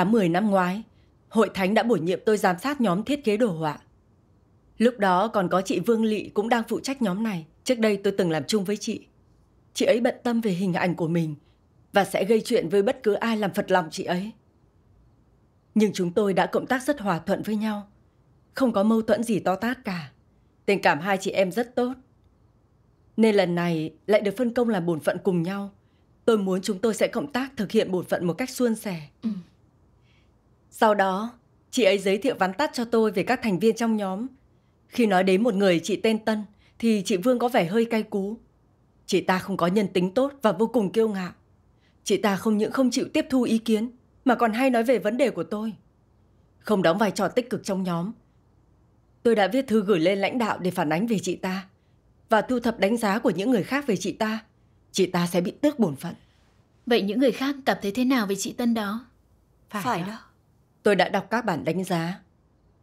Tháng 10 năm ngoái, hội thánh đã bổ nhiệm tôi giám sát nhóm thiết kế đồ họa. Lúc đó còn có chị Vương Lị cũng đang phụ trách nhóm này. Trước đây tôi từng làm chung với chị. Chị ấy bận tâm về hình ảnh của mình và sẽ gây chuyện với bất cứ ai làm phật lòng chị ấy. Nhưng chúng tôi đã cộng tác rất hòa thuận với nhau. Không có mâu thuẫn gì to tát cả. Tình cảm hai chị em rất tốt. Nên lần này lại được phân công làm bổn phận cùng nhau. Tôi muốn chúng tôi sẽ cộng tác thực hiện bổn phận một cách suôn sẻ. Ừ. Sau đó, chị ấy giới thiệu vắn tắt cho tôi về các thành viên trong nhóm. Khi nói đến một người chị tên Tân, thì chị Vương có vẻ hơi cay cú. Chị ta không có nhân tính tốt và vô cùng kiêu ngạo. Chị ta không những không chịu tiếp thu ý kiến, mà còn hay nói về vấn đề của tôi. Không đóng vai trò tích cực trong nhóm. Tôi đã viết thư gửi lên lãnh đạo để phản ánh về chị ta và thu thập đánh giá của những người khác về chị ta. Chị ta sẽ bị tước bổn phận. Vậy những người khác cảm thấy thế nào về chị Tân đó? Phải, Phải đó. đó. Tôi đã đọc các bản đánh giá.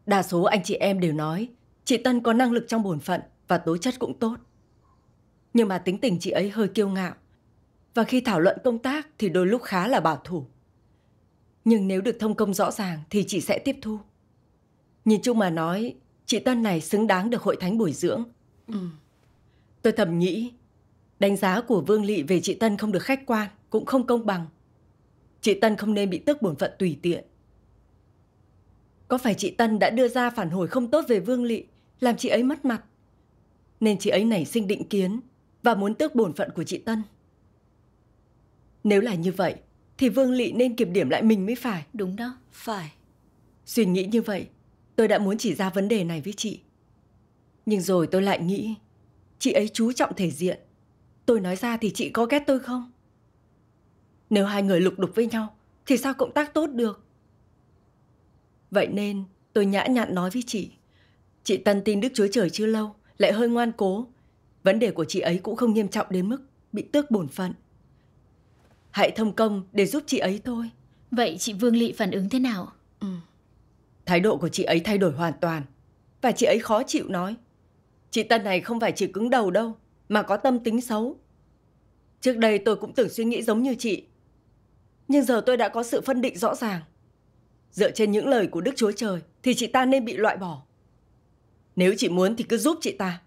Đa số anh chị em đều nói chị Tân có năng lực trong bổn phận và tố chất cũng tốt. Nhưng mà tính tình chị ấy hơi kiêu ngạo. Và khi thảo luận công tác thì đôi lúc khá là bảo thủ. Nhưng nếu được thông công rõ ràng thì chị sẽ tiếp thu. Nhìn chung mà nói, chị Tân này xứng đáng được hội thánh bồi dưỡng. Ừ. Tôi thầm nghĩ, đánh giá của Vương Lị về chị Tân không được khách quan, cũng không công bằng. Chị Tân không nên bị tức bổn phận tùy tiện. Có phải chị Tân đã đưa ra phản hồi không tốt về Vương Lị, làm chị ấy mất mặt? Nên chị ấy nảy sinh định kiến và muốn tước bổn phận của chị Tân. Nếu là như vậy, thì Vương Lị nên kiểm điểm lại mình mới phải. Đúng đó, phải. Suy nghĩ như vậy, tôi đã muốn chỉ ra vấn đề này với chị. Nhưng rồi tôi lại nghĩ, chị ấy chú trọng thể diện. Tôi nói ra thì chị có ghét tôi không? Nếu hai người lục đục với nhau, thì sao cộng tác tốt được? Vậy nên tôi nhã nhặn nói với chị. Chị Tân tin Đức Chúa Trời chưa lâu, lại hơi ngoan cố. Vấn đề của chị ấy cũng không nghiêm trọng đến mức bị tước bổn phận. Hãy thông công để giúp chị ấy thôi. Vậy chị Vương Lị phản ứng thế nào? Ừ. Thái độ của chị ấy thay đổi hoàn toàn. Và chị ấy khó chịu nói. Chị Tân này không phải chị cứng đầu đâu, mà có tâm tính xấu. Trước đây tôi cũng từng suy nghĩ giống như chị. Nhưng giờ tôi đã có sự phân định rõ ràng dựa trên những lời của Đức Chúa Trời thì chị ta nên bị loại bỏ. Nếu chị muốn thì cứ giúp chị ta.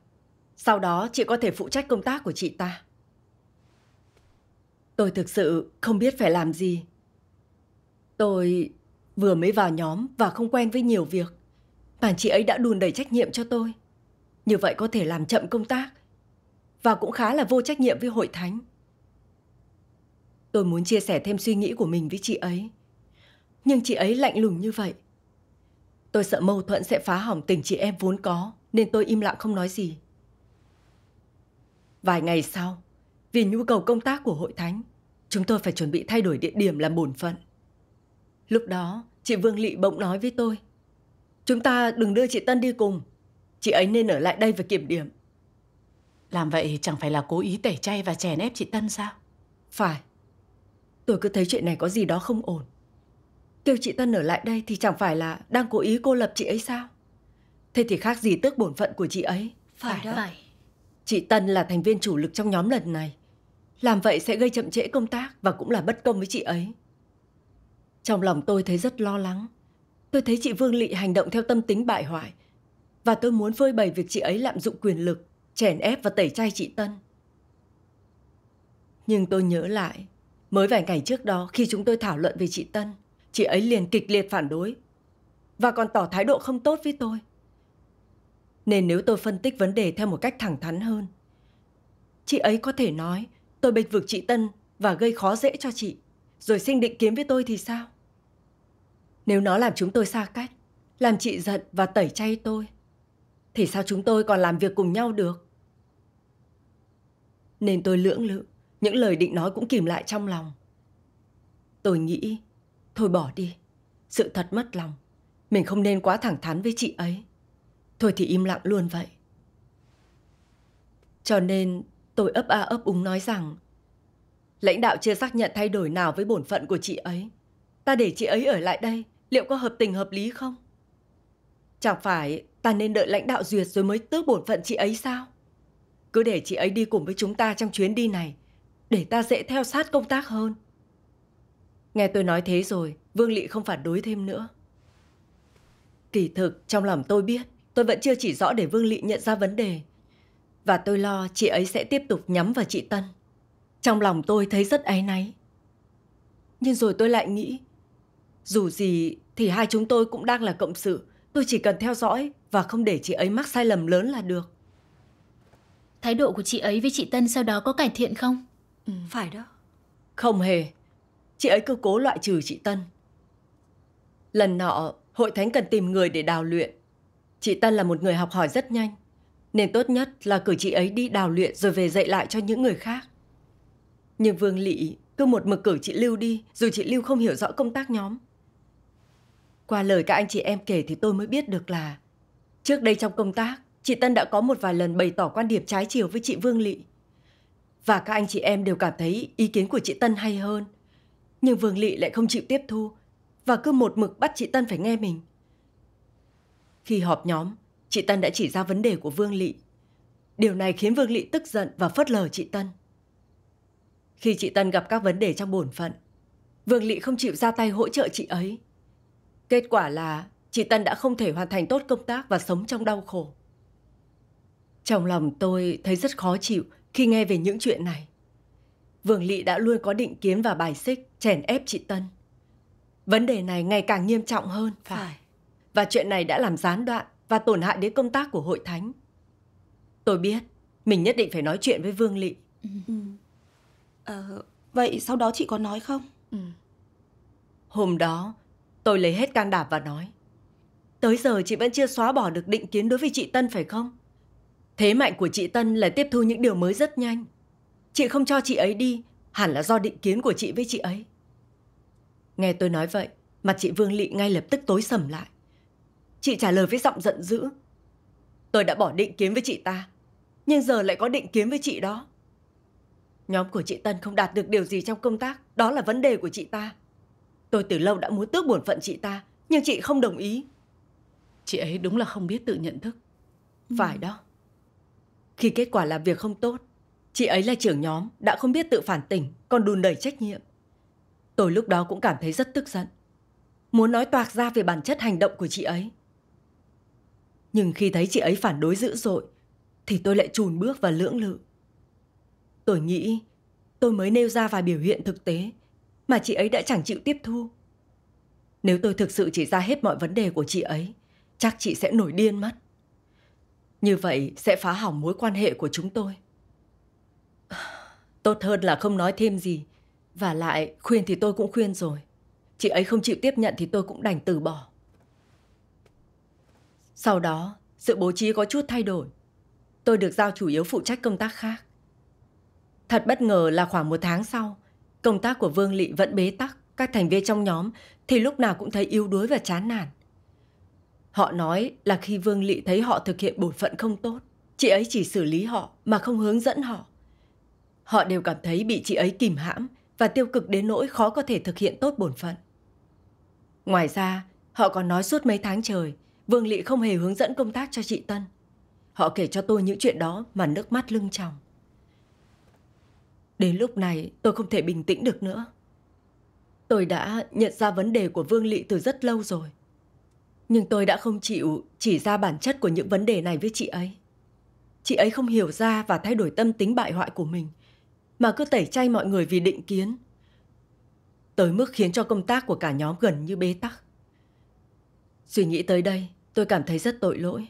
Sau đó chị có thể phụ trách công tác của chị ta. Tôi thực sự không biết phải làm gì. Tôi vừa mới vào nhóm và không quen với nhiều việc. Mà chị ấy đã đùn đẩy trách nhiệm cho tôi. Như vậy có thể làm chậm công tác. Và cũng khá là vô trách nhiệm với hội thánh. Tôi muốn chia sẻ thêm suy nghĩ của mình với chị ấy nhưng chị ấy lạnh lùng như vậy. Tôi sợ mâu thuẫn sẽ phá hỏng tình chị em vốn có, nên tôi im lặng không nói gì. Vài ngày sau, vì nhu cầu công tác của hội thánh, chúng tôi phải chuẩn bị thay đổi địa điểm làm bổn phận. Lúc đó, chị Vương Lị bỗng nói với tôi, chúng ta đừng đưa chị Tân đi cùng, chị ấy nên ở lại đây và kiểm điểm. Làm vậy chẳng phải là cố ý tẩy chay và chèn ép chị Tân sao? Phải. Tôi cứ thấy chuyện này có gì đó không ổn kêu chị Tân ở lại đây thì chẳng phải là đang cố ý cô lập chị ấy sao? Thế thì khác gì tước bổn phận của chị ấy. Phải, phải đó. Phải. Chị Tân là thành viên chủ lực trong nhóm lần này. Làm vậy sẽ gây chậm trễ công tác và cũng là bất công với chị ấy. Trong lòng tôi thấy rất lo lắng. Tôi thấy chị Vương Lị hành động theo tâm tính bại hoại. Và tôi muốn phơi bày việc chị ấy lạm dụng quyền lực, chèn ép và tẩy chay chị Tân. Nhưng tôi nhớ lại, mới vài ngày trước đó khi chúng tôi thảo luận về chị Tân – chị ấy liền kịch liệt phản đối và còn tỏ thái độ không tốt với tôi. Nên nếu tôi phân tích vấn đề theo một cách thẳng thắn hơn, chị ấy có thể nói tôi bênh vực chị Tân và gây khó dễ cho chị, rồi sinh định kiếm với tôi thì sao? Nếu nó làm chúng tôi xa cách, làm chị giận và tẩy chay tôi, thì sao chúng tôi còn làm việc cùng nhau được? Nên tôi lưỡng lự, những lời định nói cũng kìm lại trong lòng. Tôi nghĩ Thôi bỏ đi. Sự thật mất lòng. Mình không nên quá thẳng thắn với chị ấy. Thôi thì im lặng luôn vậy. Cho nên tôi ấp a ấp úng nói rằng lãnh đạo chưa xác nhận thay đổi nào với bổn phận của chị ấy. Ta để chị ấy ở lại đây liệu có hợp tình hợp lý không? Chẳng phải ta nên đợi lãnh đạo duyệt rồi mới tước bổn phận chị ấy sao? Cứ để chị ấy đi cùng với chúng ta trong chuyến đi này để ta dễ theo sát công tác hơn. Nghe tôi nói thế rồi, Vương Lị không phản đối thêm nữa. Kỳ thực, trong lòng tôi biết, tôi vẫn chưa chỉ rõ để Vương Lị nhận ra vấn đề. Và tôi lo chị ấy sẽ tiếp tục nhắm vào chị Tân. Trong lòng tôi thấy rất áy náy. Nhưng rồi tôi lại nghĩ, dù gì thì hai chúng tôi cũng đang là cộng sự. Tôi chỉ cần theo dõi và không để chị ấy mắc sai lầm lớn là được. Thái độ của chị ấy với chị Tân sau đó có cải thiện không? Ừ, phải đó. Không hề chị ấy cứ cố loại trừ chị Tân. Lần nọ, hội thánh cần tìm người để đào luyện. Chị Tân là một người học hỏi rất nhanh, nên tốt nhất là cử chị ấy đi đào luyện rồi về dạy lại cho những người khác. Nhưng Vương Lị cứ một mực cử chị Lưu đi, dù chị Lưu không hiểu rõ công tác nhóm. Qua lời các anh chị em kể thì tôi mới biết được là trước đây trong công tác, chị Tân đã có một vài lần bày tỏ quan điểm trái chiều với chị Vương Lị. Và các anh chị em đều cảm thấy ý kiến của chị Tân hay hơn – nhưng Vương Lị lại không chịu tiếp thu và cứ một mực bắt chị Tân phải nghe mình. Khi họp nhóm, chị Tân đã chỉ ra vấn đề của Vương Lị. Điều này khiến Vương Lị tức giận và phớt lờ chị Tân. Khi chị Tân gặp các vấn đề trong bổn phận, Vương Lị không chịu ra tay hỗ trợ chị ấy. Kết quả là chị Tân đã không thể hoàn thành tốt công tác và sống trong đau khổ. Trong lòng tôi thấy rất khó chịu khi nghe về những chuyện này. Vương Lị đã luôn có định kiến và bài xích, chèn ép chị Tân. Vấn đề này ngày càng nghiêm trọng hơn. Phải. Và chuyện này đã làm gián đoạn và tổn hại đến công tác của hội thánh. Tôi biết, mình nhất định phải nói chuyện với Vương Lị. Ừ. À, vậy sau đó chị có nói không? Ừ. Hôm đó, tôi lấy hết can đảm và nói. Tới giờ chị vẫn chưa xóa bỏ được định kiến đối với chị Tân phải không? Thế mạnh của chị Tân là tiếp thu những điều mới rất nhanh Chị không cho chị ấy đi, hẳn là do định kiến của chị với chị ấy. Nghe tôi nói vậy, mặt chị Vương Lị ngay lập tức tối sầm lại. Chị trả lời với giọng giận dữ. Tôi đã bỏ định kiến với chị ta, nhưng giờ lại có định kiến với chị đó. Nhóm của chị Tân không đạt được điều gì trong công tác, đó là vấn đề của chị ta. Tôi từ lâu đã muốn tước bổn phận chị ta, nhưng chị không đồng ý. Chị ấy đúng là không biết tự nhận thức. Ừ. Phải đó. Khi kết quả làm việc không tốt, Chị ấy là trưởng nhóm, đã không biết tự phản tỉnh, còn đùn đẩy trách nhiệm. Tôi lúc đó cũng cảm thấy rất tức giận. Muốn nói toạc ra về bản chất hành động của chị ấy. Nhưng khi thấy chị ấy phản đối dữ dội, thì tôi lại chùn bước và lưỡng lự. Tôi nghĩ tôi mới nêu ra vài biểu hiện thực tế mà chị ấy đã chẳng chịu tiếp thu. Nếu tôi thực sự chỉ ra hết mọi vấn đề của chị ấy, chắc chị sẽ nổi điên mất. Như vậy sẽ phá hỏng mối quan hệ của chúng tôi. Tốt hơn là không nói thêm gì. Và lại, khuyên thì tôi cũng khuyên rồi. Chị ấy không chịu tiếp nhận thì tôi cũng đành từ bỏ. Sau đó, sự bố trí có chút thay đổi. Tôi được giao chủ yếu phụ trách công tác khác. Thật bất ngờ là khoảng một tháng sau, công tác của Vương Lị vẫn bế tắc. Các thành viên trong nhóm thì lúc nào cũng thấy yếu đuối và chán nản. Họ nói là khi Vương Lị thấy họ thực hiện bổn phận không tốt, chị ấy chỉ xử lý họ mà không hướng dẫn họ. Họ đều cảm thấy bị chị ấy kìm hãm và tiêu cực đến nỗi khó có thể thực hiện tốt bổn phận. Ngoài ra, họ còn nói suốt mấy tháng trời, Vương Lị không hề hướng dẫn công tác cho chị Tân. Họ kể cho tôi những chuyện đó mà nước mắt lưng tròng. Đến lúc này tôi không thể bình tĩnh được nữa. Tôi đã nhận ra vấn đề của Vương Lị từ rất lâu rồi. Nhưng tôi đã không chịu chỉ ra bản chất của những vấn đề này với chị ấy. Chị ấy không hiểu ra và thay đổi tâm tính bại hoại của mình mà cứ tẩy chay mọi người vì định kiến. Tới mức khiến cho công tác của cả nhóm gần như bế tắc. Suy nghĩ tới đây, tôi cảm thấy rất tội lỗi.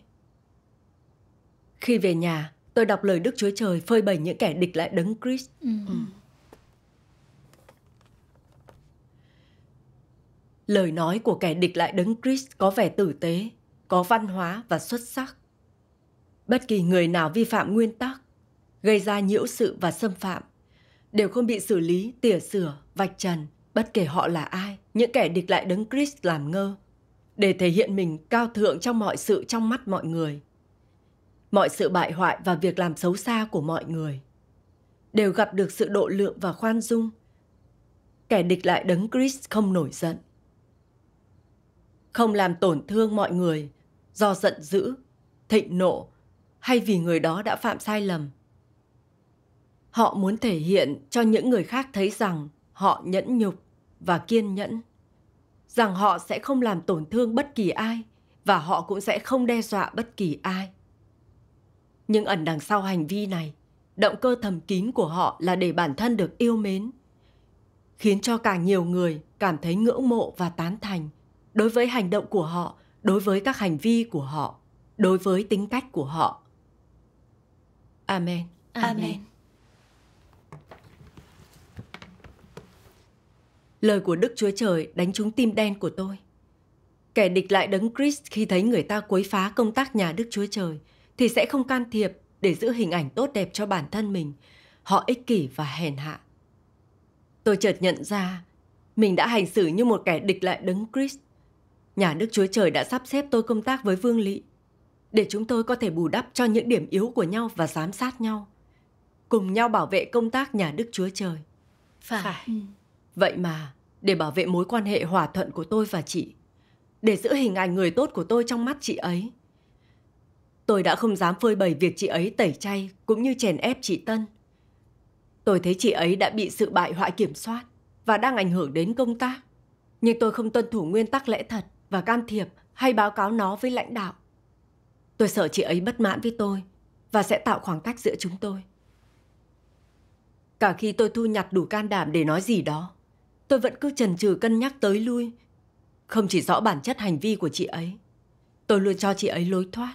Khi về nhà, tôi đọc lời Đức Chúa Trời phơi bày những kẻ địch lại đấng Chris. Ừ. ừ. Lời nói của kẻ địch lại đấng Chris có vẻ tử tế, có văn hóa và xuất sắc. Bất kỳ người nào vi phạm nguyên tắc, gây ra nhiễu sự và xâm phạm đều không bị xử lý, tỉa sửa, vạch trần, bất kể họ là ai, những kẻ địch lại đứng Chris làm ngơ, để thể hiện mình cao thượng trong mọi sự trong mắt mọi người. Mọi sự bại hoại và việc làm xấu xa của mọi người đều gặp được sự độ lượng và khoan dung. Kẻ địch lại đứng Chris không nổi giận. Không làm tổn thương mọi người do giận dữ, thịnh nộ hay vì người đó đã phạm sai lầm Họ muốn thể hiện cho những người khác thấy rằng họ nhẫn nhục và kiên nhẫn, rằng họ sẽ không làm tổn thương bất kỳ ai và họ cũng sẽ không đe dọa bất kỳ ai. Nhưng ẩn đằng sau hành vi này, động cơ thầm kín của họ là để bản thân được yêu mến, khiến cho càng nhiều người cảm thấy ngưỡng mộ và tán thành đối với hành động của họ, đối với các hành vi của họ, đối với tính cách của họ. Amen. Amen. Amen. lời của Đức Chúa Trời đánh trúng tim đen của tôi. Kẻ địch lại đấng Christ khi thấy người ta quấy phá công tác nhà Đức Chúa Trời thì sẽ không can thiệp để giữ hình ảnh tốt đẹp cho bản thân mình. Họ ích kỷ và hèn hạ. Tôi chợt nhận ra mình đã hành xử như một kẻ địch lại đấng Christ. Nhà Đức Chúa Trời đã sắp xếp tôi công tác với Vương Lị để chúng tôi có thể bù đắp cho những điểm yếu của nhau và giám sát nhau. Cùng nhau bảo vệ công tác nhà Đức Chúa Trời. Phải. Phải. Ừ. Vậy mà, để bảo vệ mối quan hệ hòa thuận của tôi và chị, để giữ hình ảnh người tốt của tôi trong mắt chị ấy, tôi đã không dám phơi bày việc chị ấy tẩy chay cũng như chèn ép chị Tân. Tôi thấy chị ấy đã bị sự bại hoại kiểm soát và đang ảnh hưởng đến công tác. Nhưng tôi không tuân thủ nguyên tắc lẽ thật và can thiệp hay báo cáo nó với lãnh đạo. Tôi sợ chị ấy bất mãn với tôi và sẽ tạo khoảng cách giữa chúng tôi. Cả khi tôi thu nhặt đủ can đảm để nói gì đó, tôi vẫn cứ chần chừ cân nhắc tới lui. Không chỉ rõ bản chất hành vi của chị ấy, tôi luôn cho chị ấy lối thoát.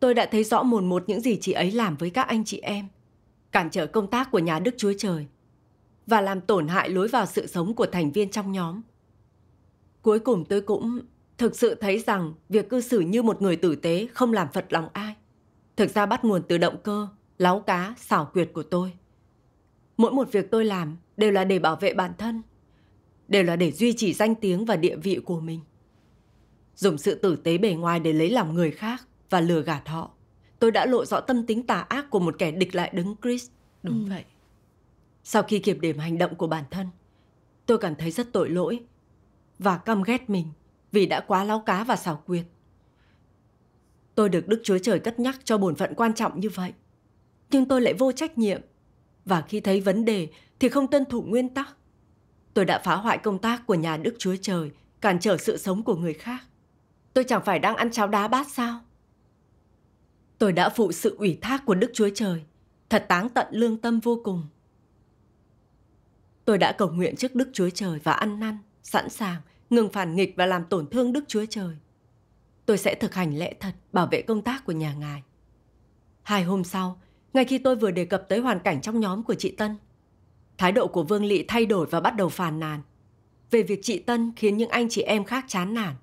Tôi đã thấy rõ mồn một những gì chị ấy làm với các anh chị em, cản trở công tác của nhà Đức Chúa Trời và làm tổn hại lối vào sự sống của thành viên trong nhóm. Cuối cùng tôi cũng thực sự thấy rằng việc cư xử như một người tử tế không làm phật lòng ai. Thực ra bắt nguồn từ động cơ, láo cá, xảo quyệt của tôi. Mỗi một việc tôi làm đều là để bảo vệ bản thân, đều là để duy trì danh tiếng và địa vị của mình. Dùng sự tử tế bề ngoài để lấy lòng người khác và lừa gạt họ. Tôi đã lộ rõ tâm tính tà ác của một kẻ địch lại đứng Chris. Đúng ừ. vậy. Sau khi kiểm điểm hành động của bản thân, tôi cảm thấy rất tội lỗi và căm ghét mình vì đã quá láo cá và xảo quyệt. Tôi được Đức Chúa Trời cất nhắc cho bổn phận quan trọng như vậy. Nhưng tôi lại vô trách nhiệm và khi thấy vấn đề thì không tuân thủ nguyên tắc. Tôi đã phá hoại công tác của nhà Đức Chúa Trời, cản trở sự sống của người khác. Tôi chẳng phải đang ăn cháo đá bát sao? Tôi đã phụ sự ủy thác của Đức Chúa Trời, thật táng tận lương tâm vô cùng. Tôi đã cầu nguyện trước Đức Chúa Trời và ăn năn, sẵn sàng, ngừng phản nghịch và làm tổn thương Đức Chúa Trời. Tôi sẽ thực hành lẽ thật, bảo vệ công tác của nhà ngài. Hai hôm sau, ngay khi tôi vừa đề cập tới hoàn cảnh trong nhóm của chị Tân. Thái độ của Vương Lị thay đổi và bắt đầu phàn nàn. Về việc chị Tân khiến những anh chị em khác chán nản.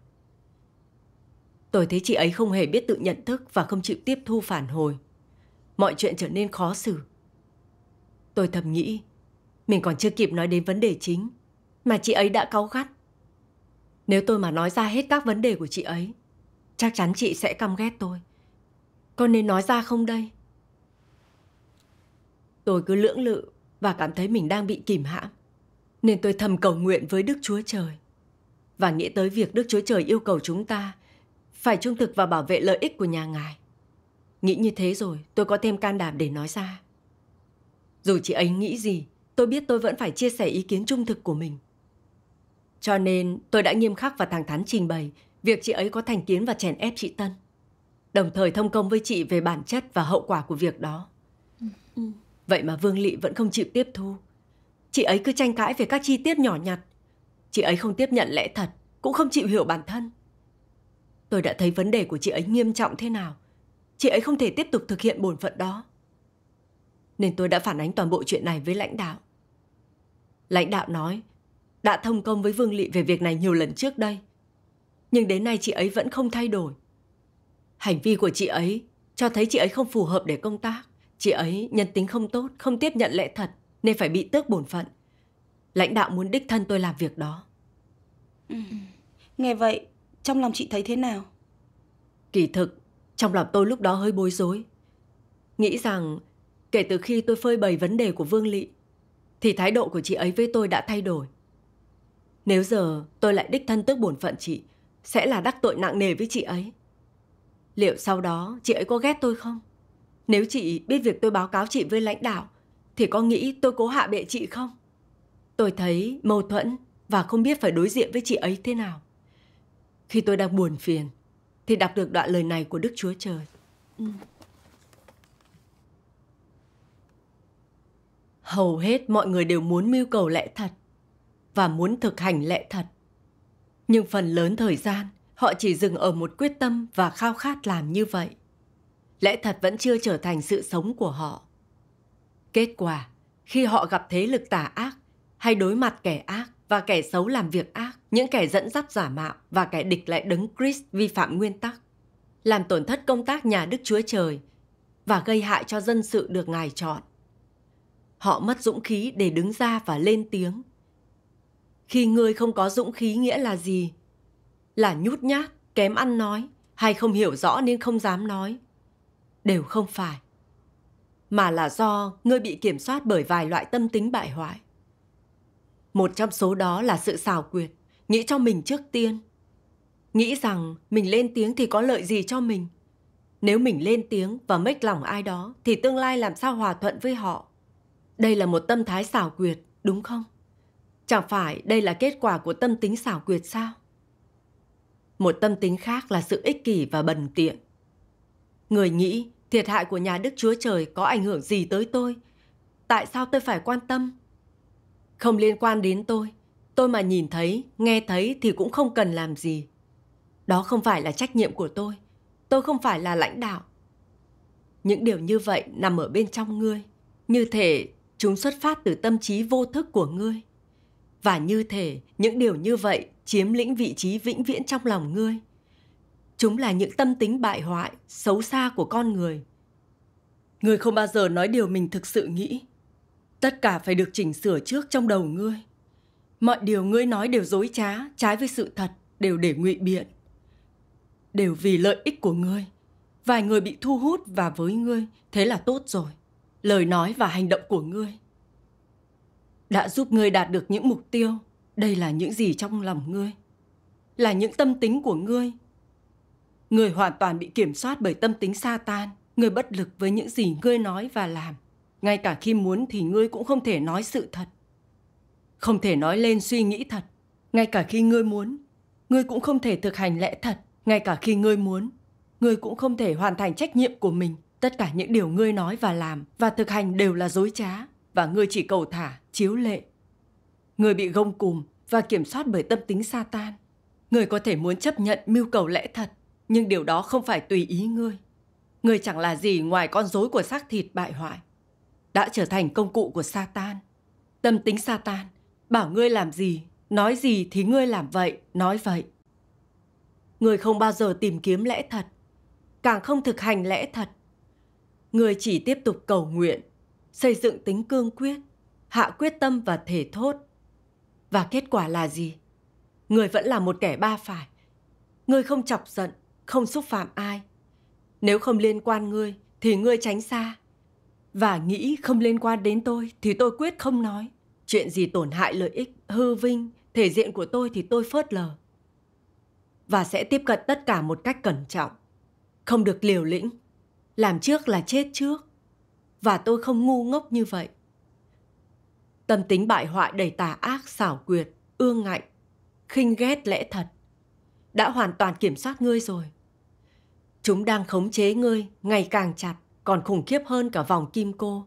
Tôi thấy chị ấy không hề biết tự nhận thức và không chịu tiếp thu phản hồi. Mọi chuyện trở nên khó xử. Tôi thầm nghĩ, mình còn chưa kịp nói đến vấn đề chính, mà chị ấy đã cáu gắt. Nếu tôi mà nói ra hết các vấn đề của chị ấy, chắc chắn chị sẽ căm ghét tôi. Con nên nói ra không đây? Tôi cứ lưỡng lự và cảm thấy mình đang bị kìm hãm. Nên tôi thầm cầu nguyện với Đức Chúa Trời. Và nghĩ tới việc Đức Chúa Trời yêu cầu chúng ta phải trung thực và bảo vệ lợi ích của nhà ngài. Nghĩ như thế rồi tôi có thêm can đảm để nói ra. Dù chị ấy nghĩ gì, tôi biết tôi vẫn phải chia sẻ ý kiến trung thực của mình. Cho nên tôi đã nghiêm khắc và thẳng thắn trình bày việc chị ấy có thành kiến và chèn ép chị Tân. Đồng thời thông công với chị về bản chất và hậu quả của việc đó. Ừ, ừ. Vậy mà Vương Lị vẫn không chịu tiếp thu. Chị ấy cứ tranh cãi về các chi tiết nhỏ nhặt. Chị ấy không tiếp nhận lẽ thật, cũng không chịu hiểu bản thân. Tôi đã thấy vấn đề của chị ấy nghiêm trọng thế nào. Chị ấy không thể tiếp tục thực hiện bổn phận đó. Nên tôi đã phản ánh toàn bộ chuyện này với lãnh đạo. Lãnh đạo nói, đã thông công với Vương Lị về việc này nhiều lần trước đây. Nhưng đến nay chị ấy vẫn không thay đổi. Hành vi của chị ấy cho thấy chị ấy không phù hợp để công tác. Chị ấy nhân tính không tốt, không tiếp nhận lẽ thật nên phải bị tước bổn phận. Lãnh đạo muốn đích thân tôi làm việc đó. Ừ. Nghe vậy, trong lòng chị thấy thế nào? Kỳ thực, trong lòng tôi lúc đó hơi bối rối. Nghĩ rằng kể từ khi tôi phơi bày vấn đề của Vương Lị thì thái độ của chị ấy với tôi đã thay đổi. Nếu giờ tôi lại đích thân tước bổn phận chị sẽ là đắc tội nặng nề với chị ấy. Liệu sau đó chị ấy có ghét tôi không? Nếu chị biết việc tôi báo cáo chị với lãnh đạo, thì có nghĩ tôi cố hạ bệ chị không? Tôi thấy mâu thuẫn và không biết phải đối diện với chị ấy thế nào. Khi tôi đang buồn phiền, thì đọc được đoạn lời này của Đức Chúa Trời. Ừ. Hầu hết mọi người đều muốn mưu cầu lẽ thật và muốn thực hành lẽ thật. Nhưng phần lớn thời gian, họ chỉ dừng ở một quyết tâm và khao khát làm như vậy lẽ thật vẫn chưa trở thành sự sống của họ. Kết quả, khi họ gặp thế lực tà ác hay đối mặt kẻ ác và kẻ xấu làm việc ác, những kẻ dẫn dắt giả mạo và kẻ địch lại đứng chris vi phạm nguyên tắc, làm tổn thất công tác nhà Đức Chúa Trời và gây hại cho dân sự được Ngài chọn. Họ mất dũng khí để đứng ra và lên tiếng. Khi người không có dũng khí nghĩa là gì? Là nhút nhát, kém ăn nói, hay không hiểu rõ nên không dám nói, đều không phải. Mà là do ngươi bị kiểm soát bởi vài loại tâm tính bại hoại. Một trong số đó là sự xào quyệt, nghĩ cho mình trước tiên. Nghĩ rằng mình lên tiếng thì có lợi gì cho mình. Nếu mình lên tiếng và mếch lòng ai đó thì tương lai làm sao hòa thuận với họ. Đây là một tâm thái xảo quyệt, đúng không? Chẳng phải đây là kết quả của tâm tính xảo quyệt sao? Một tâm tính khác là sự ích kỷ và bần tiện. Người nghĩ Thiệt hại của nhà Đức Chúa Trời có ảnh hưởng gì tới tôi? Tại sao tôi phải quan tâm? Không liên quan đến tôi. Tôi mà nhìn thấy, nghe thấy thì cũng không cần làm gì. Đó không phải là trách nhiệm của tôi. Tôi không phải là lãnh đạo. Những điều như vậy nằm ở bên trong ngươi. Như thể chúng xuất phát từ tâm trí vô thức của ngươi. Và như thể những điều như vậy chiếm lĩnh vị trí vĩnh viễn trong lòng ngươi. Chúng là những tâm tính bại hoại, xấu xa của con người. Ngươi không bao giờ nói điều mình thực sự nghĩ. Tất cả phải được chỉnh sửa trước trong đầu ngươi. Mọi điều ngươi nói đều dối trá, trái với sự thật, đều để ngụy biện. Đều vì lợi ích của ngươi. Vài người bị thu hút và với ngươi, thế là tốt rồi. Lời nói và hành động của ngươi đã giúp ngươi đạt được những mục tiêu đây là những gì trong lòng ngươi là những tâm tính của ngươi Người hoàn toàn bị kiểm soát bởi tâm tính sa tan. Người bất lực với những gì ngươi nói và làm. Ngay cả khi muốn thì ngươi cũng không thể nói sự thật. Không thể nói lên suy nghĩ thật. Ngay cả khi ngươi muốn, ngươi cũng không thể thực hành lẽ thật. Ngay cả khi ngươi muốn, ngươi cũng không thể hoàn thành trách nhiệm của mình. Tất cả những điều ngươi nói và làm và thực hành đều là dối trá và ngươi chỉ cầu thả, chiếu lệ. Ngươi bị gông cùm và kiểm soát bởi tâm tính sa tan. Ngươi có thể muốn chấp nhận mưu cầu lẽ thật nhưng điều đó không phải tùy ý ngươi. Ngươi chẳng là gì ngoài con rối của xác thịt bại hoại. Đã trở thành công cụ của Satan. Tâm tính Satan, bảo ngươi làm gì, nói gì thì ngươi làm vậy, nói vậy. Ngươi không bao giờ tìm kiếm lẽ thật, càng không thực hành lẽ thật. Ngươi chỉ tiếp tục cầu nguyện, xây dựng tính cương quyết, hạ quyết tâm và thể thốt. Và kết quả là gì? Ngươi vẫn là một kẻ ba phải. Ngươi không chọc giận, không xúc phạm ai. Nếu không liên quan ngươi thì ngươi tránh xa. Và nghĩ không liên quan đến tôi thì tôi quyết không nói. Chuyện gì tổn hại lợi ích, hư vinh, thể diện của tôi thì tôi phớt lờ. Và sẽ tiếp cận tất cả một cách cẩn trọng. Không được liều lĩnh. Làm trước là chết trước. Và tôi không ngu ngốc như vậy. Tâm tính bại hoại đầy tà ác, xảo quyệt, ương ngạnh, khinh ghét lẽ thật đã hoàn toàn kiểm soát ngươi rồi. Chúng đang khống chế ngươi ngày càng chặt, còn khủng khiếp hơn cả vòng kim cô.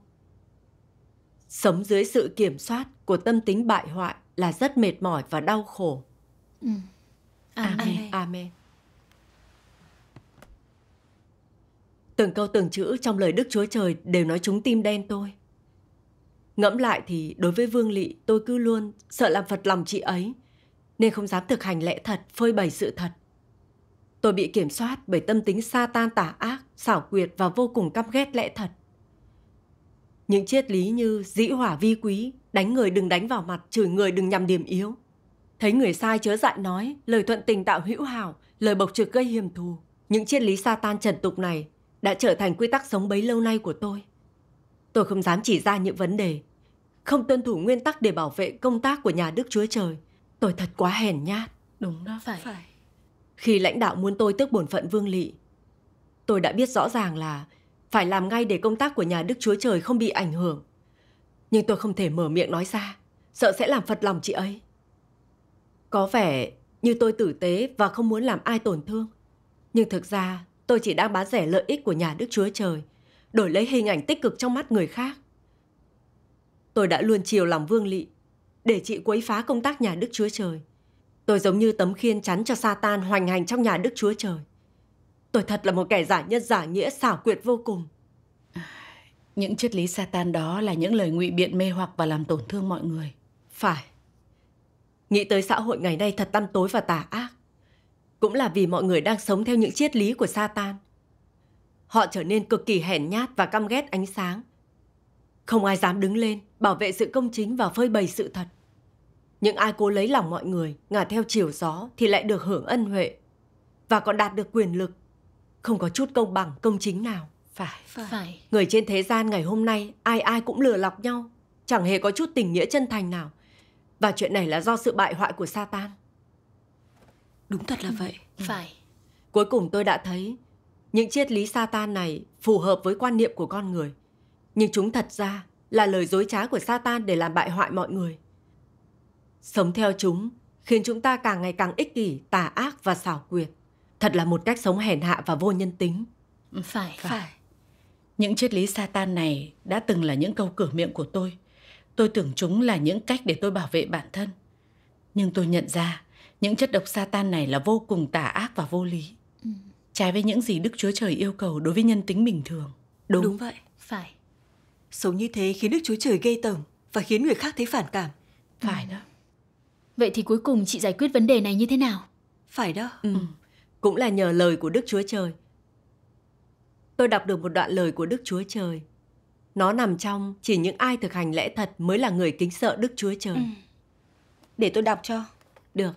Sống dưới sự kiểm soát của tâm tính bại hoại là rất mệt mỏi và đau khổ. Ừ. Amen. Amen. Amen. Từng câu từng chữ trong lời Đức Chúa Trời đều nói trúng tim đen tôi. Ngẫm lại thì đối với Vương Lị tôi cứ luôn sợ làm Phật lòng chị ấy – nên không dám thực hành lẽ thật, phơi bày sự thật. Tôi bị kiểm soát bởi tâm tính sa tan tả ác, xảo quyệt và vô cùng căm ghét lẽ thật. Những triết lý như dĩ hỏa vi quý, đánh người đừng đánh vào mặt, chửi người đừng nhằm điểm yếu. Thấy người sai chớ dại nói, lời thuận tình tạo hữu hảo, lời bộc trực gây hiềm thù. Những triết lý sa tan trần tục này đã trở thành quy tắc sống bấy lâu nay của tôi. Tôi không dám chỉ ra những vấn đề, không tuân thủ nguyên tắc để bảo vệ công tác của nhà Đức Chúa Trời Tôi thật quá hèn nhát. Đúng đó. Phải. Phải. Khi lãnh đạo muốn tôi tước bổn phận vương lị, tôi đã biết rõ ràng là phải làm ngay để công tác của nhà Đức Chúa Trời không bị ảnh hưởng. Nhưng tôi không thể mở miệng nói ra, sợ sẽ làm phật lòng chị ấy. Có vẻ như tôi tử tế và không muốn làm ai tổn thương. Nhưng thực ra tôi chỉ đang bán rẻ lợi ích của nhà Đức Chúa Trời, đổi lấy hình ảnh tích cực trong mắt người khác. Tôi đã luôn chiều lòng Vương Lị để chị quấy phá công tác nhà Đức Chúa Trời. Tôi giống như tấm khiên chắn cho Satan hoành hành trong nhà Đức Chúa Trời. Tôi thật là một kẻ giả nhân giả nghĩa xảo quyệt vô cùng. Những triết lý Satan đó là những lời ngụy biện mê hoặc và làm tổn thương mọi người. Phải. Nghĩ tới xã hội ngày nay thật tăm tối và tà ác. Cũng là vì mọi người đang sống theo những triết lý của Satan. Họ trở nên cực kỳ hèn nhát và căm ghét ánh sáng. Không ai dám đứng lên, bảo vệ sự công chính và phơi bày sự thật. Những ai cố lấy lòng mọi người, ngả theo chiều gió thì lại được hưởng ân huệ. Và còn đạt được quyền lực. Không có chút công bằng, công chính nào. Phải, phải. Người trên thế gian ngày hôm nay ai ai cũng lừa lọc nhau. Chẳng hề có chút tình nghĩa chân thành nào. Và chuyện này là do sự bại hoại của Satan. Đúng thật là ừ. vậy. Ừ. Phải. Cuối cùng tôi đã thấy những triết lý Satan này phù hợp với quan niệm của con người. Nhưng chúng thật ra là lời dối trá của Satan để làm bại hoại mọi người. Sống theo chúng khiến chúng ta càng ngày càng ích kỷ, tà ác và xảo quyệt. Thật là một cách sống hèn hạ và vô nhân tính. Phải, phải. Những triết lý Satan này đã từng là những câu cửa miệng của tôi. Tôi tưởng chúng là những cách để tôi bảo vệ bản thân. Nhưng tôi nhận ra những chất độc Satan này là vô cùng tà ác và vô lý. Ừ. Trái với những gì Đức Chúa Trời yêu cầu đối với nhân tính bình thường. Đúng, Đúng vậy, phải. Sống như thế khiến Đức Chúa Trời gây tởm và khiến người khác thấy phản cảm. Phải ừ. đó. Vậy thì cuối cùng chị giải quyết vấn đề này như thế nào? Phải đó. Ừ. ừ. Cũng là nhờ lời của Đức Chúa Trời. Tôi đọc được một đoạn lời của Đức Chúa Trời. Nó nằm trong chỉ những ai thực hành lẽ thật mới là người kính sợ Đức Chúa Trời. Ừ. Để tôi đọc cho. Được.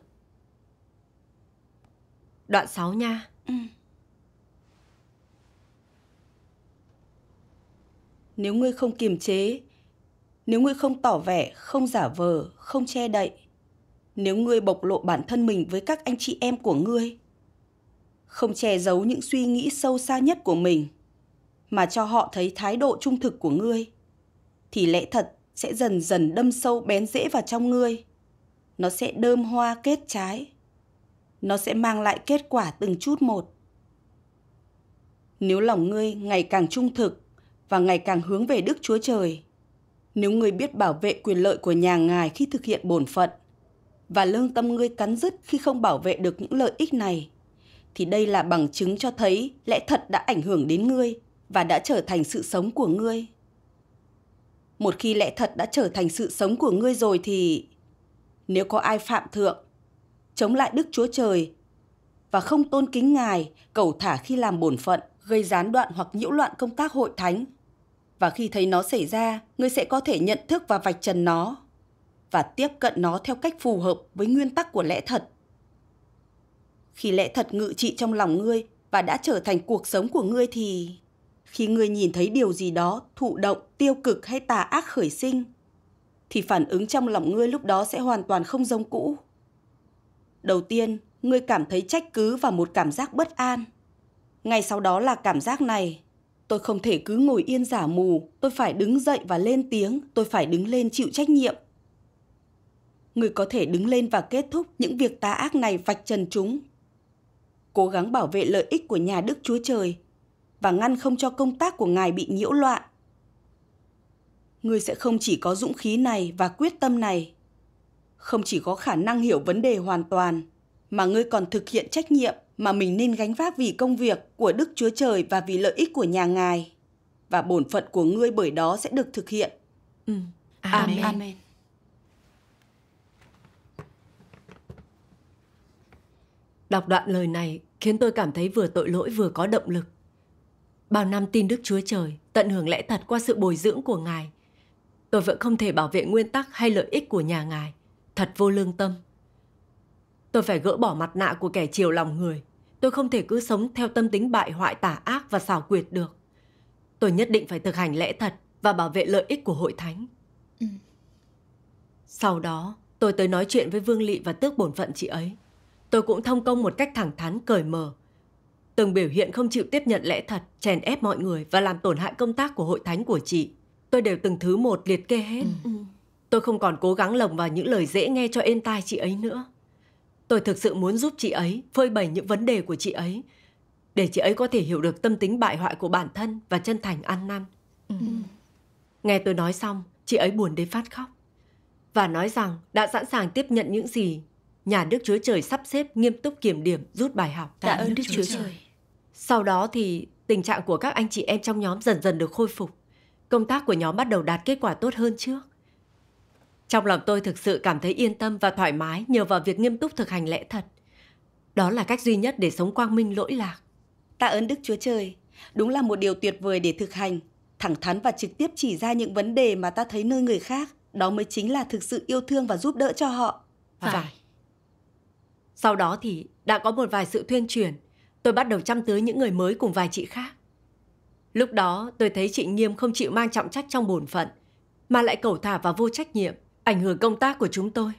Đoạn 6 nha. Ừ. Nếu ngươi không kiềm chế, nếu ngươi không tỏ vẻ, không giả vờ, không che đậy, nếu ngươi bộc lộ bản thân mình với các anh chị em của ngươi không che giấu những suy nghĩ sâu xa nhất của mình mà cho họ thấy thái độ trung thực của ngươi thì lẽ thật sẽ dần dần đâm sâu bén rễ vào trong ngươi nó sẽ đơm hoa kết trái nó sẽ mang lại kết quả từng chút một nếu lòng ngươi ngày càng trung thực và ngày càng hướng về đức chúa trời nếu ngươi biết bảo vệ quyền lợi của nhà ngài khi thực hiện bổn phận và lương tâm ngươi cắn rứt khi không bảo vệ được những lợi ích này thì đây là bằng chứng cho thấy lẽ thật đã ảnh hưởng đến ngươi và đã trở thành sự sống của ngươi một khi lẽ thật đã trở thành sự sống của ngươi rồi thì nếu có ai phạm thượng chống lại đức chúa trời và không tôn kính ngài cầu thả khi làm bổn phận gây gián đoạn hoặc nhiễu loạn công tác hội thánh và khi thấy nó xảy ra ngươi sẽ có thể nhận thức và vạch trần nó và tiếp cận nó theo cách phù hợp với nguyên tắc của lẽ thật khi lẽ thật ngự trị trong lòng ngươi và đã trở thành cuộc sống của ngươi thì khi ngươi nhìn thấy điều gì đó thụ động tiêu cực hay tà ác khởi sinh thì phản ứng trong lòng ngươi lúc đó sẽ hoàn toàn không giống cũ đầu tiên ngươi cảm thấy trách cứ và một cảm giác bất an ngay sau đó là cảm giác này tôi không thể cứ ngồi yên giả mù tôi phải đứng dậy và lên tiếng tôi phải đứng lên chịu trách nhiệm người có thể đứng lên và kết thúc những việc tà ác này vạch trần chúng. Cố gắng bảo vệ lợi ích của nhà Đức Chúa Trời và ngăn không cho công tác của ngài bị nhiễu loạn. Người sẽ không chỉ có dũng khí này và quyết tâm này, không chỉ có khả năng hiểu vấn đề hoàn toàn, mà ngươi còn thực hiện trách nhiệm mà mình nên gánh vác vì công việc của Đức Chúa Trời và vì lợi ích của nhà ngài. Và bổn phận của ngươi bởi đó sẽ được thực hiện. Ừ. Amen. Amen. Đọc đoạn lời này khiến tôi cảm thấy vừa tội lỗi vừa có động lực. Bao năm tin Đức Chúa Trời, tận hưởng lẽ thật qua sự bồi dưỡng của Ngài. Tôi vẫn không thể bảo vệ nguyên tắc hay lợi ích của nhà Ngài. Thật vô lương tâm. Tôi phải gỡ bỏ mặt nạ của kẻ chiều lòng người. Tôi không thể cứ sống theo tâm tính bại hoại tả ác và xảo quyệt được. Tôi nhất định phải thực hành lẽ thật và bảo vệ lợi ích của hội thánh. Ừ. Sau đó, tôi tới nói chuyện với Vương Lị và tước bổn phận chị ấy tôi cũng thông công một cách thẳng thắn cởi mở. Từng biểu hiện không chịu tiếp nhận lẽ thật, chèn ép mọi người và làm tổn hại công tác của hội thánh của chị. Tôi đều từng thứ một liệt kê hết. Ừ. ừ. Tôi không còn cố gắng lồng vào những lời dễ nghe cho êm tai chị ấy nữa. Tôi thực sự muốn giúp chị ấy phơi bày những vấn đề của chị ấy để chị ấy có thể hiểu được tâm tính bại hoại của bản thân và chân thành ăn năn. Ừ. ừ. Nghe tôi nói xong, chị ấy buồn đến phát khóc và nói rằng đã sẵn sàng tiếp nhận những gì nhà Đức Chúa Trời sắp xếp nghiêm túc kiểm điểm rút bài học. Tạ, ơn Đức, Đức Chúa, Chúa Trời. Sau đó thì tình trạng của các anh chị em trong nhóm dần dần được khôi phục. Công tác của nhóm bắt đầu đạt kết quả tốt hơn trước. Trong lòng tôi thực sự cảm thấy yên tâm và thoải mái nhờ vào việc nghiêm túc thực hành lẽ thật. Đó là cách duy nhất để sống quang minh lỗi lạc. Tạ ơn Đức Chúa Trời, đúng là một điều tuyệt vời để thực hành, thẳng thắn và trực tiếp chỉ ra những vấn đề mà ta thấy nơi người khác, đó mới chính là thực sự yêu thương và giúp đỡ cho họ. Phải. Phải. Sau đó thì đã có một vài sự thuyên truyền, tôi bắt đầu chăm tới những người mới cùng vài chị khác. Lúc đó tôi thấy chị Nghiêm không chịu mang trọng trách trong bổn phận, mà lại cầu thả và vô trách nhiệm, ảnh hưởng công tác của chúng tôi.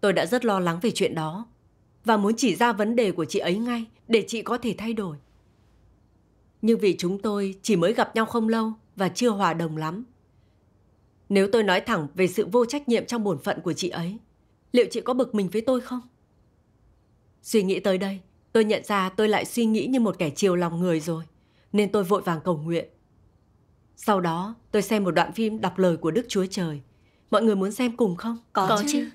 Tôi đã rất lo lắng về chuyện đó và muốn chỉ ra vấn đề của chị ấy ngay để chị có thể thay đổi. Nhưng vì chúng tôi chỉ mới gặp nhau không lâu và chưa hòa đồng lắm. Nếu tôi nói thẳng về sự vô trách nhiệm trong bổn phận của chị ấy, liệu chị có bực mình với tôi không? Suy nghĩ tới đây, tôi nhận ra tôi lại suy nghĩ như một kẻ chiều lòng người rồi, nên tôi vội vàng cầu nguyện. Sau đó, tôi xem một đoạn phim đọc lời của Đức Chúa Trời. Mọi người muốn xem cùng không? Có, Có chứ. chứ.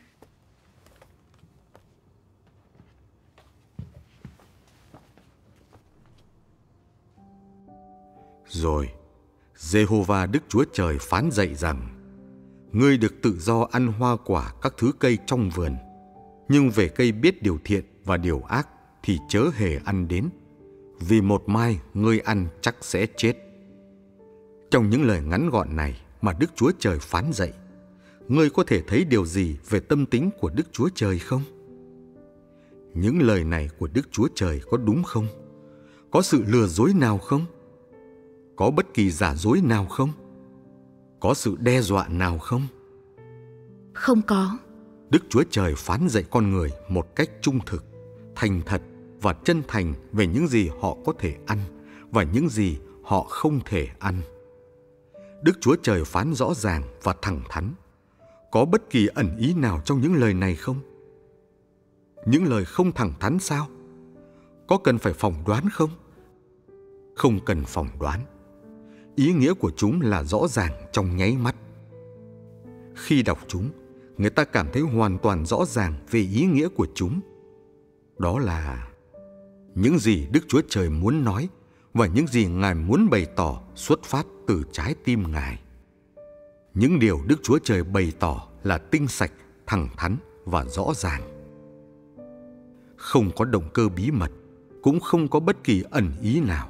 Rồi, Jehovah Đức Chúa Trời phán dạy rằng, Ngươi được tự do ăn hoa quả các thứ cây trong vườn, nhưng về cây biết điều thiện và điều ác thì chớ hề ăn đến, vì một mai ngươi ăn chắc sẽ chết. Trong những lời ngắn gọn này mà Đức Chúa Trời phán dạy, ngươi có thể thấy điều gì về tâm tính của Đức Chúa Trời không? Những lời này của Đức Chúa Trời có đúng không? Có sự lừa dối nào không? Có bất kỳ giả dối nào không? Có sự đe dọa nào không? Không có. Đức Chúa Trời phán dạy con người một cách trung thực thành thật và chân thành về những gì họ có thể ăn và những gì họ không thể ăn. Đức Chúa Trời phán rõ ràng và thẳng thắn. Có bất kỳ ẩn ý nào trong những lời này không? Những lời không thẳng thắn sao? Có cần phải phỏng đoán không? Không cần phỏng đoán. Ý nghĩa của chúng là rõ ràng trong nháy mắt. Khi đọc chúng, người ta cảm thấy hoàn toàn rõ ràng về ý nghĩa của chúng – đó là những gì Đức Chúa Trời muốn nói và những gì Ngài muốn bày tỏ xuất phát từ trái tim Ngài. Những điều Đức Chúa Trời bày tỏ là tinh sạch, thẳng thắn và rõ ràng. Không có động cơ bí mật, cũng không có bất kỳ ẩn ý nào.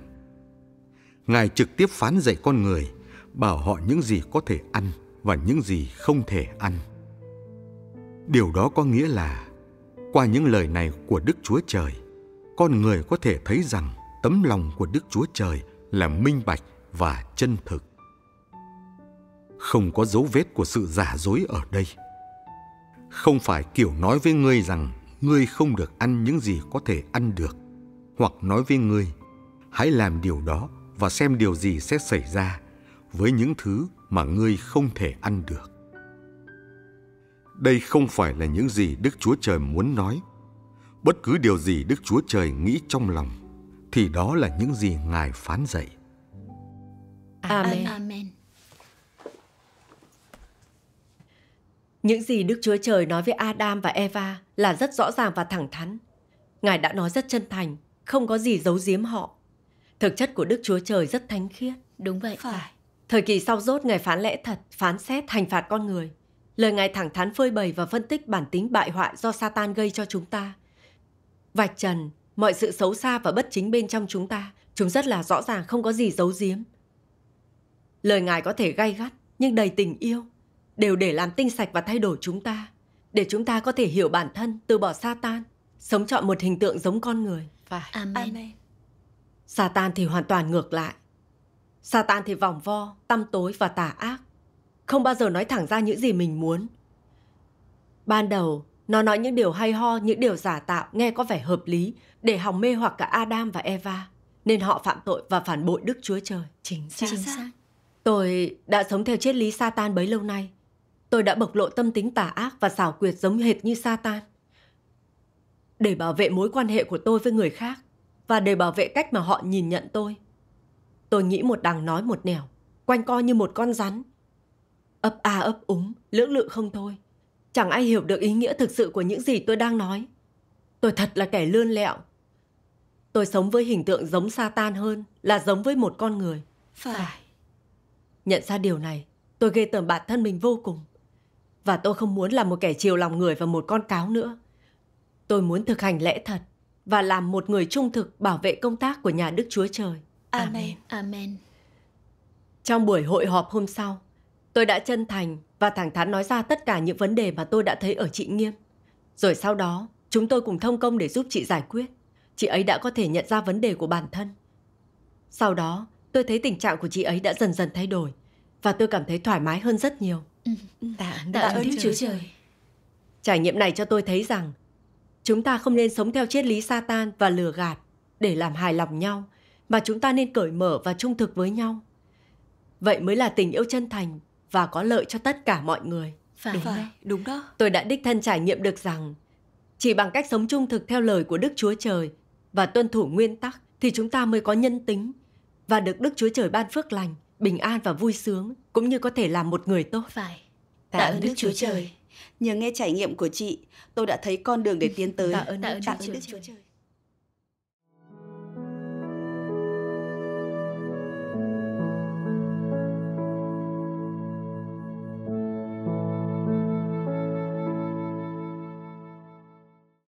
Ngài trực tiếp phán dạy con người, bảo họ những gì có thể ăn và những gì không thể ăn. Điều đó có nghĩa là qua những lời này của Đức Chúa Trời, con người có thể thấy rằng tấm lòng của Đức Chúa Trời là minh bạch và chân thực. Không có dấu vết của sự giả dối ở đây. Không phải kiểu nói với ngươi rằng ngươi không được ăn những gì có thể ăn được, hoặc nói với ngươi, hãy làm điều đó và xem điều gì sẽ xảy ra với những thứ mà ngươi không thể ăn được. Đây không phải là những gì Đức Chúa Trời muốn nói. Bất cứ điều gì Đức Chúa Trời nghĩ trong lòng thì đó là những gì Ngài phán dạy. Amen. Amen. Những gì Đức Chúa Trời nói với Adam và Eva là rất rõ ràng và thẳng thắn. Ngài đã nói rất chân thành, không có gì giấu giếm họ. Thực chất của Đức Chúa Trời rất thánh khiết. Đúng vậy. Phải. Thời kỳ sau rốt, Ngài phán lẽ thật, phán xét, hành phạt con người. Lời ngài thẳng thắn phơi bày và phân tích bản tính bại hoại do Satan gây cho chúng ta. Vạch trần, mọi sự xấu xa và bất chính bên trong chúng ta, chúng rất là rõ ràng không có gì giấu giếm. Lời ngài có thể gay gắt, nhưng đầy tình yêu, đều để làm tinh sạch và thay đổi chúng ta, để chúng ta có thể hiểu bản thân, từ bỏ Satan, sống chọn một hình tượng giống con người. Phải. Amen. Amen. Satan thì hoàn toàn ngược lại. Satan thì vòng vo, tăm tối và tà ác không bao giờ nói thẳng ra những gì mình muốn. Ban đầu, nó nói những điều hay ho, những điều giả tạo nghe có vẻ hợp lý để hòng mê hoặc cả Adam và Eva, nên họ phạm tội và phản bội Đức Chúa Trời. Chính xác. Chính xác. Tôi đã sống theo triết lý Satan bấy lâu nay. Tôi đã bộc lộ tâm tính tà ác và xảo quyệt giống hệt như Satan. Để bảo vệ mối quan hệ của tôi với người khác và để bảo vệ cách mà họ nhìn nhận tôi. Tôi nghĩ một đằng nói một nẻo, quanh co như một con rắn, ấp a ấp úng, lưỡng lự không thôi. Chẳng ai hiểu được ý nghĩa thực sự của những gì tôi đang nói. Tôi thật là kẻ lươn lẹo. Tôi sống với hình tượng giống Satan hơn là giống với một con người. Phải. Nhận ra điều này, tôi ghê tởm bản thân mình vô cùng. Và tôi không muốn là một kẻ chiều lòng người và một con cáo nữa. Tôi muốn thực hành lẽ thật và làm một người trung thực bảo vệ công tác của nhà Đức Chúa Trời. Amen. Amen. Trong buổi hội họp hôm sau, Tôi đã chân thành và thẳng thắn nói ra tất cả những vấn đề mà tôi đã thấy ở chị Nghiêm. Rồi sau đó, chúng tôi cùng thông công để giúp chị giải quyết. Chị ấy đã có thể nhận ra vấn đề của bản thân. Sau đó, tôi thấy tình trạng của chị ấy đã dần dần thay đổi và tôi cảm thấy thoải mái hơn rất nhiều. Ừ, tạ, ơn Chúa Trời. Trải nghiệm này cho tôi thấy rằng chúng ta không nên sống theo triết lý Satan và lừa gạt để làm hài lòng nhau mà chúng ta nên cởi mở và trung thực với nhau. Vậy mới là tình yêu chân thành và có lợi cho tất cả mọi người. Phải, đúng, phải. đúng đó. Tôi đã đích thân trải nghiệm được rằng chỉ bằng cách sống trung thực theo lời của Đức Chúa Trời và tuân thủ nguyên tắc thì chúng ta mới có nhân tính và được Đức Chúa Trời ban phước lành, bình an và vui sướng cũng như có thể làm một người tốt. Phải. Tạ, Tạ ơn Đức, Đức Chúa Trời. Nhờ nghe trải nghiệm của chị, tôi đã thấy con đường để tiến tới. Tạ ơn Tạ Đức, Tạ Chúa, Chúa Trời. Chúa Trời.